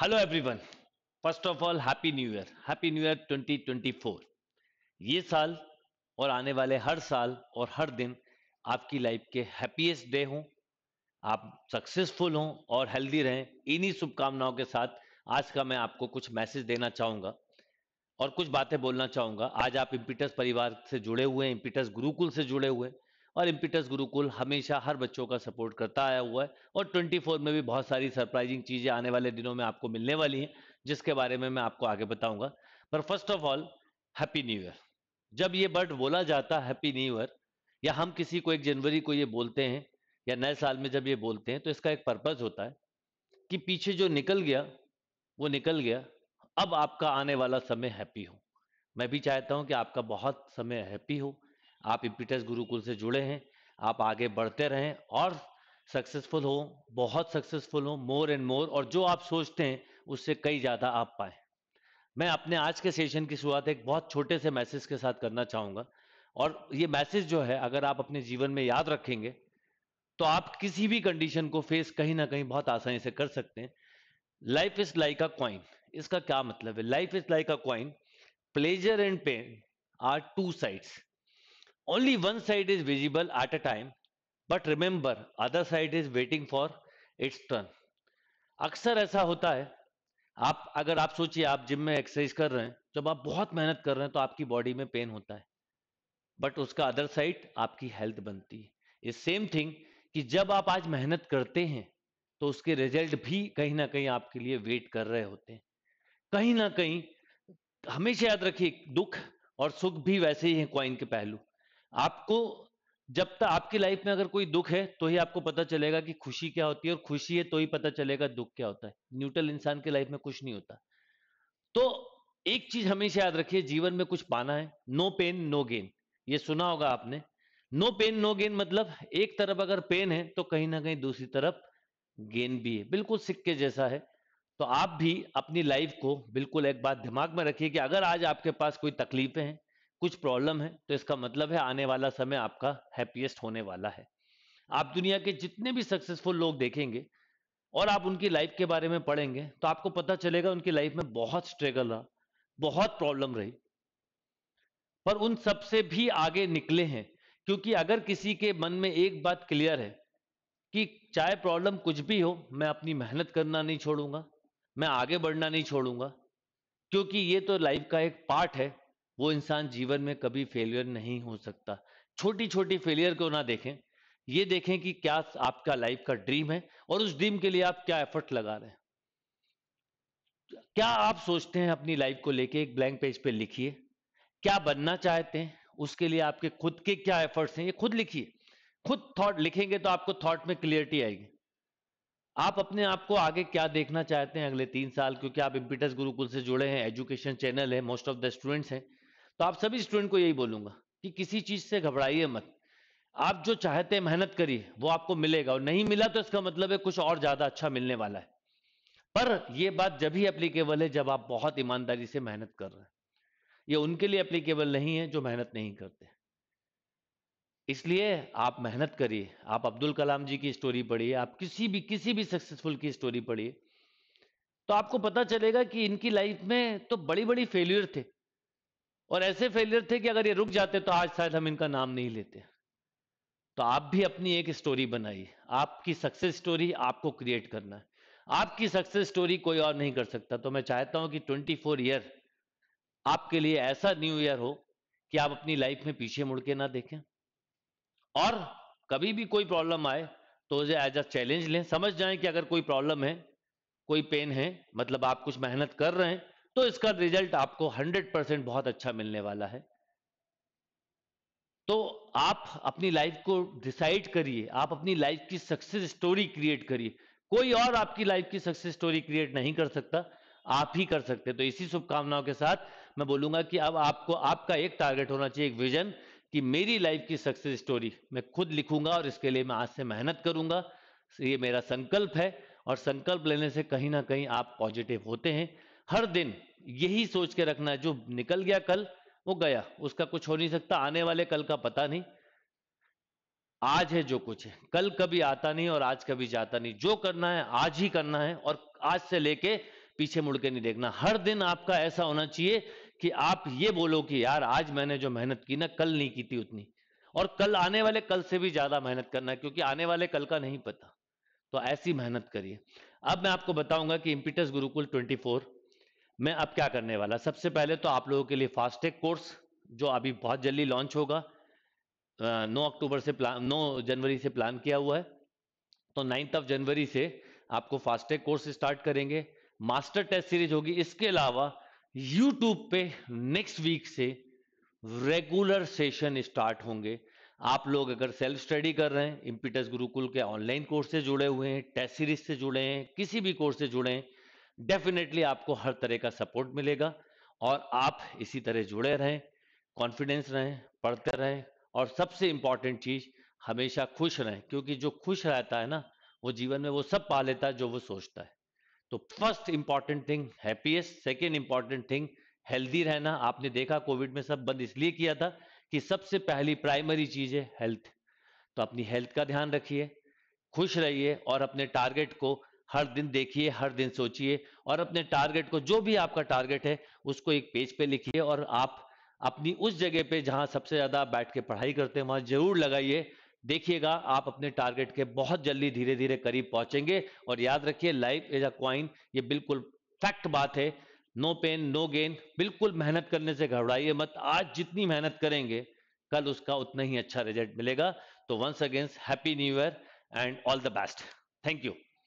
hello everyone first of all happy new year happy new year 2024 ये साल और आने वाले हर साल और हर दिन आपकी लाइफ के हैप्पीएस्ट डे हों आप सक्सेसफुल हों और हेल्दी रहें इन्हीं शुभकामनाओं के साथ आज का मैं आपको कुछ मैसेज देना चाहूँगा और कुछ बातें बोलना चाहूँगा आज आप इम्पिटस परिवार से जुड़े हुए हैं इम्पिटस गुरुकुल से जुड़े हुए और इम्पिटस गुरुकुल हमेशा हर बच्चों का सपोर्ट करता आया हुआ है और 24 में भी बहुत सारी सरप्राइजिंग चीज़ें आने वाले दिनों में आपको मिलने वाली हैं जिसके बारे में मैं आपको आगे बताऊंगा पर first of all happy new year जब ये बर्ड बोला जाता है हैप्पी न्यू ईयर या हम किसी को एक जनवरी को ये बोलते हैं या नए साल में जब ये बोलते हैं तो इसका एक पर्पज़ होता है कि पीछे जो निकल गया वो निकल गया अब आपका आने वाला समय हैप्पी हो मैं भी चाहता हूं कि आपका बहुत समय हैप्पी हो आप इपिटस गुरुकुल से जुड़े हैं आप आगे बढ़ते रहें और सक्सेसफुल हो बहुत सक्सेसफुल हो मोर एंड मोर और जो आप सोचते हैं उससे कई ज़्यादा आप पाए मैं अपने आज के सेशन की शुरुआत एक बहुत छोटे से मैसेज के साथ करना चाहूंगा और ये मैसेज जो है अगर आप अपने जीवन में याद रखेंगे तो आप किसी भी कंडीशन को फेस कहीं ना कहीं बहुत आसानी से कर सकते हैं life is like a coin इसका क्या मतलब है life is like a coin pleasure and pain are two sides Only one side is visible at a time, but remember other side is waiting for its turn अक्सर ऐसा होता है आप अगर आप सोचिए आप जिम में एक्सरसाइज कर रहे हैं जब आप बहुत मेहनत कर रहे हैं तो आपकी बॉडी में पेन होता है बट उसका अदर साइड आपकी हेल्थ बनती है ये सेम थिंग कि जब आप आज मेहनत करते हैं तो उसके रिजल्ट भी कहीं ना कहीं आपके लिए वेट कर रहे होते हैं कहीं ना कहीं हमेशा याद रखिए दुख और सुख भी वैसे ही हैं क्वाइन के पहलू आपको जब तक आपकी लाइफ में अगर कोई दुख है तो ही आपको पता चलेगा कि खुशी क्या होती है और खुशी है तो ही पता चलेगा दुख क्या होता है न्यूट्रल इंसान की लाइफ में कुछ नहीं होता तो एक चीज हमेशा याद रखिए जीवन में कुछ पाना है नो पेन नो गेन ये सुना होगा आपने नो पेन नो गेन मतलब एक तरफ अगर पेन है तो कहीं ना कहीं दूसरी तरफ गेन भी है बिल्कुल सिक्के जैसा है तो आप भी अपनी लाइफ को बिल्कुल एक बात दिमाग में रखिए कि अगर आज आपके पास कोई तकलीफें हैं कुछ प्रॉब्लम है तो इसका मतलब है आने वाला समय आपका हैप्पीएस्ट होने वाला है आप दुनिया के जितने भी सक्सेसफुल लोग देखेंगे और आप उनकी लाइफ के बारे में पढ़ेंगे तो आपको पता चलेगा उनकी लाइफ में बहुत स्ट्रगल रहा बहुत प्रॉब्लम रही पर उन सबसे भी आगे निकले हैं क्योंकि अगर किसी के मन में एक बात क्लियर है कि चाहे प्रॉब्लम कुछ भी हो मैं अपनी मेहनत करना नहीं छोड़ूंगा मैं आगे बढ़ना नहीं छोड़ूंगा क्योंकि ये तो लाइफ का एक पार्ट है वो इंसान जीवन में कभी फेलियर नहीं हो सकता छोटी छोटी फेलियर को ना देखें ये देखें कि क्या आपका लाइफ का ड्रीम है और उस ड्रीम के लिए आप क्या एफर्ट लगा रहे हैं क्या आप सोचते हैं अपनी लाइफ को लेके एक ब्लैंक पेज पे लिखिए क्या बनना चाहते हैं उसके लिए आपके खुद के क्या एफर्ट्स हैं ये खुद लिखिए खुद थॉट लिखेंगे तो आपको थॉट में क्लियरिटी आएगी आप अपने आप को आगे क्या देखना चाहते हैं अगले तीन साल क्योंकि आप इम्पिटस गुरुकुल से जुड़े हैं एजुकेशन चैनल है मोस्ट ऑफ द स्टूडेंट्स हैं तो आप सभी स्टूडेंट को यही बोलूंगा कि किसी चीज से घबराइए मत आप जो चाहते हैं मेहनत करिए वो आपको मिलेगा और नहीं मिला तो इसका मतलब है कुछ और ज्यादा अच्छा मिलने वाला है पर यह बात जब ही एप्लीकेबल है जब आप बहुत ईमानदारी से मेहनत कर रहे हैं ये उनके लिए एप्लीकेबल नहीं है जो मेहनत नहीं करते इसलिए आप मेहनत करिए आप अब्दुल कलाम जी की स्टोरी पढ़िए आप किसी भी किसी भी सक्सेसफुल की स्टोरी पढ़िए तो आपको पता चलेगा कि इनकी लाइफ में तो बड़ी बड़ी फेल्यूर थे और ऐसे फेलियर थे कि अगर ये रुक जाते तो आज शायद हम इनका नाम नहीं लेते तो आप भी अपनी एक स्टोरी बनाई आपकी सक्सेस स्टोरी आपको क्रिएट करना है आपकी सक्सेस स्टोरी कोई और नहीं कर सकता तो मैं चाहता हूं कि 24 ईयर आपके लिए ऐसा न्यू ईयर हो कि आप अपनी लाइफ में पीछे मुड़ के ना देखें और कभी भी कोई प्रॉब्लम आए तो उसे एज अ चैलेंज लें समझ जाएं कि अगर कोई प्रॉब्लम है कोई पेन है मतलब आप कुछ मेहनत कर रहे हैं तो इसका रिजल्ट आपको 100 परसेंट बहुत अच्छा मिलने वाला है तो आप अपनी लाइफ को डिसाइड करिए आप अपनी लाइफ की सक्सेस स्टोरी क्रिएट करिए कोई और आपकी लाइफ की सक्सेस स्टोरी क्रिएट नहीं कर सकता आप ही कर सकते तो इसी शुभकामनाओं के साथ मैं बोलूंगा कि अब आपको आपका एक टारगेट होना चाहिए एक विजन कि मेरी लाइफ की सक्सेस स्टोरी मैं खुद लिखूंगा और इसके लिए मैं आज से मेहनत करूंगा ये मेरा संकल्प है और संकल्प लेने से कहीं ना कहीं आप पॉजिटिव होते हैं हर दिन यही सोच के रखना है जो निकल गया कल वो गया उसका कुछ हो नहीं सकता आने वाले कल का पता नहीं आज है जो कुछ है कल कभी आता नहीं और आज कभी जाता नहीं जो करना है आज ही करना है और आज से लेके पीछे मुड़ के नहीं देखना हर दिन आपका ऐसा होना चाहिए कि आप ये बोलो कि यार आज मैंने जो मेहनत की ना कल नहीं की थी उतनी और कल आने वाले कल से भी ज्यादा मेहनत करना है क्योंकि आने वाले कल का नहीं पता तो ऐसी मेहनत करिए अब मैं आपको बताऊंगा कि इम्पिटस गुरुकुल 24 मैं अब क्या करने वाला सबसे पहले तो आप लोगों के लिए फास्टैग कोर्स जो अभी बहुत जल्दी लॉन्च होगा नौ अक्टूबर से प्लान नौ जनवरी से प्लान किया हुआ है तो नाइन्थ ऑफ जनवरी से आपको फास्टैग कोर्स स्टार्ट करेंगे मास्टर टेस्ट सीरीज होगी इसके अलावा यूट्यूब पे नेक्स्ट वीक से रेगुलर सेशन स्टार्ट होंगे आप लोग अगर सेल्फ स्टडी कर रहे हैं इम्पिटस गुरुकुल के ऑनलाइन कोर्स से जुड़े हुए हैं टेस्ट सीरीज से जुड़े हैं किसी भी कोर्स से जुड़े हैं डेफिनेटली आपको हर तरह का सपोर्ट मिलेगा और आप इसी तरह जुड़े रहें कॉन्फिडेंस रहें पढ़ते रहें और सबसे इंपॉर्टेंट चीज़ हमेशा खुश रहें क्योंकि जो खुश रहता है ना वो जीवन में वो सब पा लेता है जो वो सोचता है तो first important thing happiest second important thing healthy रहना आपने देखा कोविड में सब बंद इसलिए किया था कि सबसे पहली प्राइमरी चीज़ है हेल्थ तो अपनी हेल्थ का ध्यान रखिए खुश रहिए और अपने टारगेट को हर दिन देखिए हर दिन सोचिए और अपने टारगेट को जो भी आपका टारगेट है उसको एक पेज पे लिखिए और आप अपनी उस जगह पे जहां सबसे ज्यादा बैठ के पढ़ाई करते हैं वहां जरूर लगाइए देखिएगा आप अपने टारगेट के बहुत जल्दी धीरे धीरे करीब पहुंचेंगे और याद रखिए लाइफ इज अ क्वाइन ये बिल्कुल फैक्ट बात है नो पेन नो गेन बिल्कुल मेहनत करने से घबराइए मत आज जितनी मेहनत करेंगे कल उसका उतना ही अच्छा रिजल्ट मिलेगा तो once again happy new year and all the best thank you